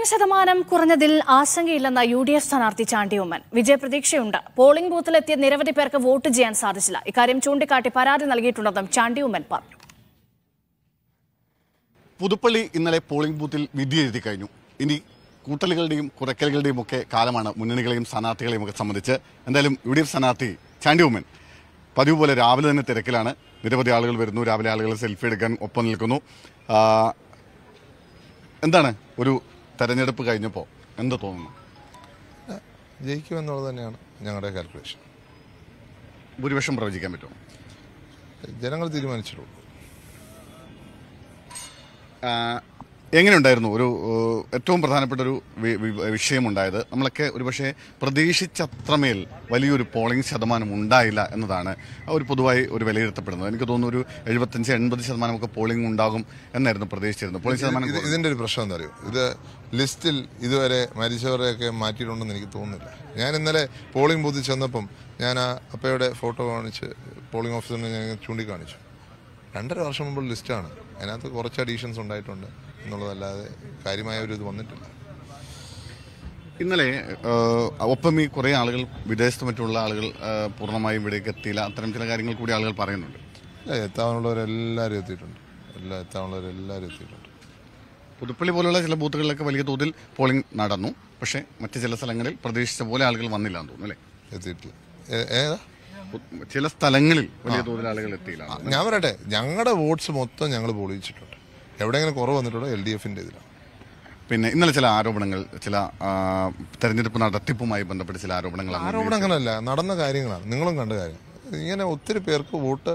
polling ശതമാനം കുറഞ്ഞതിൽ ആശങ്കയില്ലെന്ന U D F സ്ഥാനാർത്ഥി Chandy Oommen വിജയപ്രതീക്ഷയുണ്ട് polling ബൂത്തിലെത്തിയ നിരവധി പേർക്ക് വോട്ട് ചെയ്യാൻ സാധിച്ചില്ല ഇക്കാര്യം ചൂണ്ടിക്കാട്ടി പരാതി നൽകിയിട്ടുണ്ടെന്നും ചാണ്ടിയമ്മൻ പറഞ്ഞു പുതുപ്പള്ളി ഇന്നലെ പോളിംഗ് ബൂത്തിൽ വിധി എഴുതി കഴിഞ്ഞു ഇനി കൂട്ടലുകളുടെയും കുറയ്ക്കലുകളുടെയും ഒക്കെ കാലമാണ് മുന്നണികളെയും സ്ഥാനാർത്ഥികളെയും ഒക്കെ സംബന്ധിച്ച് എന്തായാലും യു ഡി എഫ് സ്ഥാനാർത്ഥി ചാണ്ടിയമ്മൻ പതിവ് പോലെ രാവിലെ തന്നെ തിരക്കിലാണ് നിരവധി ആളുകൾ വരുന്നു രാവിലെ ആളുകൾ സെൽഫി എടുക്കാൻ ഒപ്പം നിൽക്കുന്നു എന്താണ് ഒരു തെരഞ്ഞെടുപ്പ് കഴിഞ്ഞപ്പോൾ എന്ത് തോന്നുന്നു ജയിക്കുമെന്നുള്ളത് തന്നെയാണ് ഞങ്ങളുടെ കാൽക്കുലേഷൻ ഭൂരിപക്ഷം പ്രവചിക്കാൻ പറ്റും ജനങ്ങൾ തീരുമാനിച്ചിട്ടുള്ളൂ എങ്ങനെയുണ്ടായിരുന്നു ഒരു ഏറ്റവും പ്രധാനപ്പെട്ട ഒരു വിഷയമുണ്ടായത് നമ്മളൊക്കെ ഒരുപക്ഷെ പ്രതീക്ഷിച്ചത്രമേൽ വലിയൊരു പോളിംഗ് ശതമാനം ഉണ്ടായില്ല എന്നതാണ് ഒരു പൊതുവായി ഒരു വിലയിരുത്തപ്പെടുന്നത് എനിക്ക് തോന്നുന്നു ഒരു എഴുപത്തഞ്ച് എൺപത് ശതമാനം ഒക്കെ പോളിംഗ് ഉണ്ടാകും എന്നായിരുന്നു പ്രതീക്ഷിച്ചിരുന്നത് പോളിംഗ് ശതമാനം ഇതിന്റെ ഒരു പ്രശ്നം എന്താ അറിയോ ഇത് ലിസ്റ്റിൽ ഇതുവരെ മരിച്ചവരെയൊക്കെ മാറ്റിയിട്ടുണ്ടെന്ന് എനിക്ക് തോന്നുന്നില്ല ഞാൻ ഇന്നലെ പോളിംഗ് ബൂത്തിൽ ചെന്നപ്പം ഞാൻ ആ അപ്പയുടെ ഫോട്ടോ കാണിച്ച് പോളിംഗ് ഓഫീസറിനെ ഞാൻ ചൂണ്ടിക്കാണിച്ചു രണ്ടര വർഷം മുമ്പ് ലിസ്റ്റാണ് അതിനകത്ത് കുറച്ച് അഡീഷൻസ് ഉണ്ടായിട്ടുണ്ട് എന്നുള്ളതല്ലാതെ കാര്യമായ ഒരു ഇത് വന്നിട്ടില്ല ഇന്നലെ ഒപ്പം ഈ കുറേ ആളുകൾ വിദേശത്ത് മറ്റുള്ള ആളുകൾ പൂർണ്ണമായും ഇവിടേക്ക് എത്തിയില്ല അത്തരം ചില കാര്യങ്ങൾ കൂടി ആളുകൾ പറയുന്നുണ്ട് എത്താനുള്ളവരെല്ലാവരും എത്തിയിട്ടുണ്ട് എല്ലാ എത്താനുള്ളവരെല്ലാവരും എത്തിയിട്ടുണ്ട് പുതുപ്പള്ളി പോലുള്ള ചില ബൂത്തുകളിലൊക്കെ വലിയ തോതിൽ പോളിംഗ് നടന്നു പക്ഷേ മറ്റ് ചില സ്ഥലങ്ങളിൽ പ്രതീക്ഷിച്ച പോലെ ആളുകൾ വന്നില്ല എന്ന് തോന്നുന്നു അല്ലേ എത്തിയിട്ടില്ല ഏതാ ചില സ്ഥലങ്ങളിൽ വലിയ തോതിൽ ആളുകൾ എത്തിയില്ല ഞാൻ പറയട്ടെ ഞങ്ങളുടെ വോട്ട്സ് മൊത്തം ഞങ്ങൾ പൊളിയിച്ചിട്ടുണ്ട് എവിടെയെങ്കിലും കുറവ് വന്നിട്ടുണ്ടോ എൽ ഡി എഫിൻ്റെ ഇതിലാണ് പിന്നെ ഇന്നലെ ചില ആരോപണങ്ങൾ ചില തെരഞ്ഞെടുപ്പ് നടത്തിപ്പുമായി ബന്ധപ്പെട്ട് ചില ആരോപണങ്ങൾ ആരോപണങ്ങളല്ല നടന്ന കാര്യങ്ങളാണ് നിങ്ങളും കണ്ട കാര്യം ഇങ്ങനെ ഒത്തിരി പേർക്ക് വോട്ട്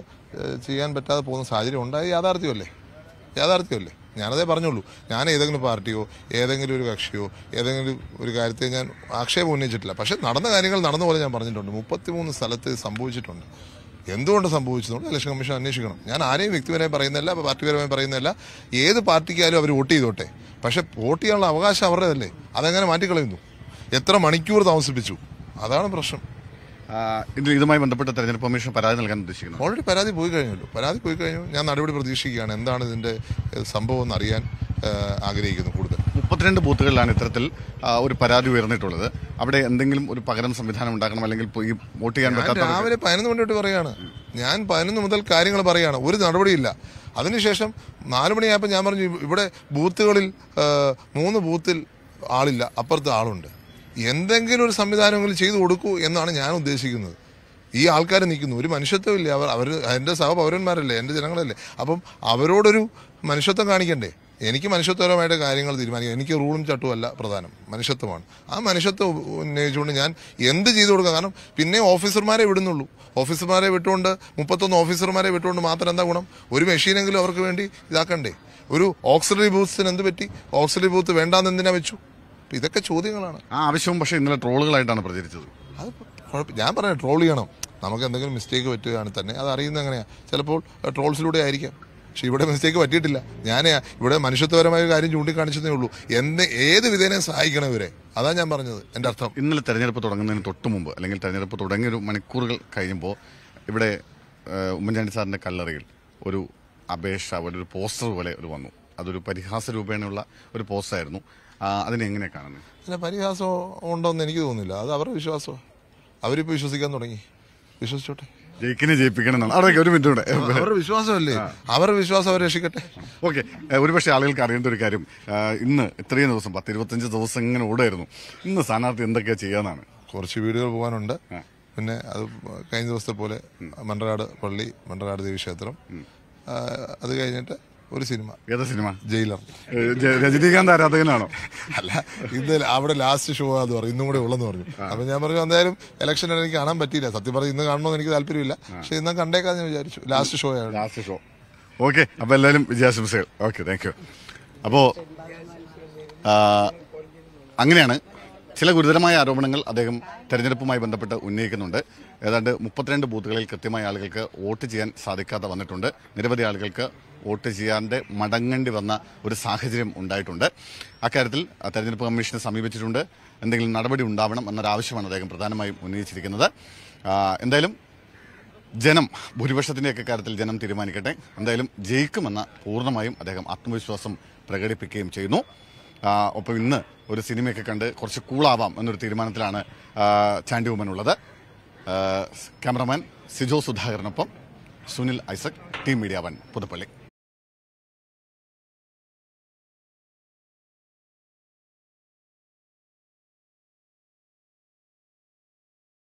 ചെയ്യാൻ പറ്റാതെ പോകുന്ന സാഹചര്യം ഉണ്ടായി യാഥാർത്ഥ്യമല്ലേ യാഥാർത്ഥ്യമല്ലേ ഞാനതേ പറഞ്ഞുള്ളൂ ഞാൻ ഏതെങ്കിലും പാർട്ടിയോ ഏതെങ്കിലും ഒരു കക്ഷിയോ ഏതെങ്കിലും ഒരു കാര്യത്തെ ഞാൻ ആക്ഷേപം ഉന്നയിച്ചിട്ടില്ല പക്ഷേ നടന്ന കാര്യങ്ങൾ നടന്ന പോലെ ഞാൻ പറഞ്ഞിട്ടുണ്ട് മുപ്പത്തിമൂന്ന് സ്ഥലത്ത് സംഭവിച്ചിട്ടുണ്ട് എന്തുകൊണ്ട് സംഭവിച്ചതുകൊണ്ട് ഇലക്ഷൻ കമ്മീഷൻ അന്വേഷിക്കണം ഞാൻ ആരെയും വ്യക്തിപരമായി പറയുന്നില്ല പാർട്ടിപരമായി പറയുന്നില്ല ഏത് പാർട്ടിക്കായാലും അവർ വോട്ട് ചെയ്തോട്ടെ പക്ഷെ വോട്ട് ചെയ്യാനുള്ള അവകാശം അവരുടേതല്ലേ അതെങ്ങനെ മാറ്റിക്കളയുന്നു എത്ര മണിക്കൂർ താമസിപ്പിച്ചു അതാണ് പ്രശ്നം ഇതുമായി ബന്ധപ്പെട്ട തെരഞ്ഞെടുപ്പ് കമ്മീഷൻ പരാതി നൽകാൻ ഉദ്ദേശിക്കുന്നു ഓൾറെഡി പരാതി പോയി കഴിഞ്ഞല്ലോ പരാതി പോയി കഴിഞ്ഞു ഞാൻ നടപടി പ്രതീക്ഷിക്കുകയാണ് എന്താണ് ഇതിന്റെ സംഭവം എന്ന് അറിയാൻ ആഗ്രഹിക്കുന്നു മുപ്പത്തിരണ്ട് ബൂത്തുകളിലാണ് ഇത്തരത്തിൽ ഒരു പരാതി ഉയർന്നിട്ടുള്ളത് അവിടെ എന്തെങ്കിലും ഒരു പകരം സംവിധാനം ഉണ്ടാക്കണം അല്ലെങ്കിൽ വോട്ട് ചെയ്യാൻ പറ്റാത്ത രാവിലെ പതിനൊന്ന് മണി തൊട്ട് പറയുകയാണ് ഞാൻ പതിനൊന്ന് മുതൽ കാര്യങ്ങൾ പറയുകയാണ് ഒരു നടപടിയില്ല അതിനുശേഷം നാലു മണിയായപ്പോൾ ഞാൻ പറഞ്ഞു ഇവിടെ ബൂത്തുകളിൽ മൂന്ന് ബൂത്തിൽ ആളില്ല അപ്പുറത്ത് ആളുണ്ട് എന്തെങ്കിലും ഒരു സംവിധാനങ്ങൾ ചെയ്തു കൊടുക്കൂ എന്നാണ് ഞാൻ ഉദ്ദേശിക്കുന്നത് ഈ ആൾക്കാർ നിൽക്കുന്നു ഒരു മനുഷ്യത്വമില്ലേ അവർ അവർ എൻ്റെ സഹപൗരന്മാരല്ലേ എൻ്റെ ജനങ്ങളല്ലേ അപ്പം അവരോടൊരു മനുഷ്യത്വം കാണിക്കണ്ടേ എനിക്ക് മനുഷ്യത്വപരമായിട്ട് കാര്യങ്ങൾ തീരുമാനിക്കാം എനിക്ക് റൂളും ചട്ടവും അല്ല പ്രധാനം മനുഷ്യത്വമാണ് ആ മനുഷ്യത്വം ഉന്നയിച്ചുകൊണ്ട് ഞാൻ എന്ത് ചെയ്തു കൊടുക്കാം കാരണം പിന്നെ ഓഫീസർമാരെ വിടുന്നുള്ളൂ ഓഫീസർമാരെ വിട്ടുകൊണ്ട് മുപ്പത്തൊന്ന് ഓഫീസർമാരെ വിട്ടുകൊണ്ട് മാത്രം എന്താ ഗുണം ഒരു മെഷീനെങ്കിലും അവർക്ക് വേണ്ടി ഇതാക്കണ്ടേ ഒരു ഓക്സിലറി ബൂത്തിന് എന്ത് പറ്റി ഓക്സിലറി ബൂത്ത് വേണ്ടാന്ന് എന്തിനാ വെച്ചു ഇതൊക്കെ ചോദ്യങ്ങളാണ് ആ ആവശ്യവും പക്ഷേ ഇന്നലെ ട്രോളുകളായിട്ടാണ് പ്രചരിച്ചത് അത് കുഴപ്പം ഞാൻ പറഞ്ഞു ട്രോൾ ചെയ്യണം നമുക്ക് എന്തെങ്കിലും മിസ്റ്റേക്ക് പറ്റുകയാണെങ്കിൽ തന്നെ അത് അറിയുന്നത് എങ്ങനെയാണ് ചിലപ്പോൾ ട്രോൾസിലൂടെ ആയിരിക്കാം പക്ഷെ ഇവിടെ മിസ്റ്റേക്ക് പറ്റിയിട്ടില്ല ഞാൻ ഇവിടെ മനുഷ്യത്വപരമായ ഒരു കാര്യം ചൂണ്ടിക്കാണിച്ചതേ ഉള്ളൂ എന്ത് ഏത് വിധേനെ സഹായിക്കണം ഇവരെ അതാ ഞാൻ പറഞ്ഞത് എൻ്റെ അർത്ഥം ഇന്നലെ തെരഞ്ഞെടുപ്പ് തുടങ്ങുന്നതിന് തൊട്ട് മുമ്പ് അല്ലെങ്കിൽ തെരഞ്ഞെടുപ്പ് തുടങ്ങിയ ഒരു മണിക്കൂറുകൾ കഴിയുമ്പോൾ ഇവിടെ ഉമ്മൻചാണ്ടി സാറിൻ്റെ കല്ലറയിൽ ഒരു അപേക്ഷ അവിടെ ഒരു പോസ്റ്റർ പോലെ ഒരു വന്നു അതൊരു പരിഹാസ രൂപേണയുള്ള ഒരു പോസ്റ്റായിരുന്നു അതിനെ എങ്ങനെ കാണുന്നത് അതിന് പരിഹാസം എന്ന് എനിക്ക് തോന്നുന്നില്ല അത് അവരുടെ വിശ്വാസമാണ് അവരിപ്പോൾ വിശ്വസിക്കാൻ തുടങ്ങി വിശ്വസിച്ചോട്ടെ ജയിക്കിനെ ജയിപ്പിക്കണം എന്നാണ് അവിടെ ഒരു മിനിറ്റ് കൂടെ അവരുടെ വിശ്വാസമല്ലേ അവരുടെ വിശ്വാസം അവർ രക്ഷിക്കട്ടെ ഓക്കെ ഒരുപക്ഷെ ആളുകൾക്ക് അറിയേണ്ട ഒരു കാര്യം ഇന്ന് ഇത്രയും ദിവസം പത്ത് ഇരുപത്തഞ്ച് ദിവസം ഇങ്ങനെ ഓടായിരുന്നു ഇന്ന് സ്ഥാനാർത്ഥി എന്തൊക്കെയാ ചെയ്യാന്നാണ് കുറച്ച് വീടുകൾ പോകാനുണ്ട് പിന്നെ അത് കഴിഞ്ഞ ദിവസത്തെ പോലെ മണ്ടനാട് പള്ളി മണ്ടനാട് ദേവീക്ഷേത്രം അത് കഴിഞ്ഞിട്ട് ഒരു സിനിമ ഏതാ സിനിമ ജയിലർ രജനീകാന്ത് ആരാധകനാണോ അല്ല ഇത് അവിടെ ലാസ്റ്റ് ഷോ അത് പറഞ്ഞു ഇന്നും കൂടെ ഉള്ളെന്ന് പറഞ്ഞു അപ്പൊ ഞാൻ പറഞ്ഞു എന്തായാലും ഇലക്ഷൻ എനിക്ക് കാണാൻ പറ്റിയില്ല സത്യം പറഞ്ഞു ഇന്ന് കാണണമെന്ന് എനിക്ക് താല്പര്യമില്ല പക്ഷെ ഇന്ന് കണ്ടേക്കാന്ന് ഞാൻ വിചാരിച്ചു ലാസ്റ്റ് ഷോ ആണ് ലാസ്റ്റ് ഷോ ഓക്കെ അപ്പൊ എല്ലാവരും വിജയാശംസകൾ ഓക്കെ താങ്ക് യു അപ്പോ അങ്ങനെയാണ് ചില ഗുരുതരമായ ആരോപണങ്ങൾ അദ്ദേഹം തെരഞ്ഞെടുപ്പുമായി ബന്ധപ്പെട്ട് ഉന്നയിക്കുന്നുണ്ട് ഏതാണ്ട് മുപ്പത്തിരണ്ട് ബൂത്തുകളിൽ കൃത്യമായി ആളുകൾക്ക് വോട്ട് ചെയ്യാൻ സാധിക്കാതെ വന്നിട്ടുണ്ട് നിരവധി ആളുകൾക്ക് വോട്ട് ചെയ്യാതെ മടങ്ങേണ്ടി വന്ന ഒരു സാഹചര്യം ഉണ്ടായിട്ടുണ്ട് അക്കാര്യത്തിൽ തെരഞ്ഞെടുപ്പ് കമ്മീഷനെ സമീപിച്ചിട്ടുണ്ട് എന്തെങ്കിലും നടപടി ഉണ്ടാവണം എന്നൊരാവശ്യമാണ് അദ്ദേഹം പ്രധാനമായും ഉന്നയിച്ചിരിക്കുന്നത് എന്തായാലും ജനം ഭൂരിപക്ഷത്തിൻ്റെയൊക്കെ കാര്യത്തിൽ ജനം തീരുമാനിക്കട്ടെ എന്തായാലും ജയിക്കുമെന്ന പൂർണ്ണമായും അദ്ദേഹം ആത്മവിശ്വാസം പ്രകടിപ്പിക്കുകയും ചെയ്യുന്നു ഒപ്പം ഇന്ന് ഒരു സിനിമയൊക്കെ കണ്ട് കുറച്ച് കൂളാവാം എന്നൊരു തീരുമാനത്തിലാണ് ചാണ്ടി വുമൻ ഉള്ളത് ക്യാമറമാൻ സിജോ സുധാകരനൊപ്പം Sunil Isaac team media one Puthuppally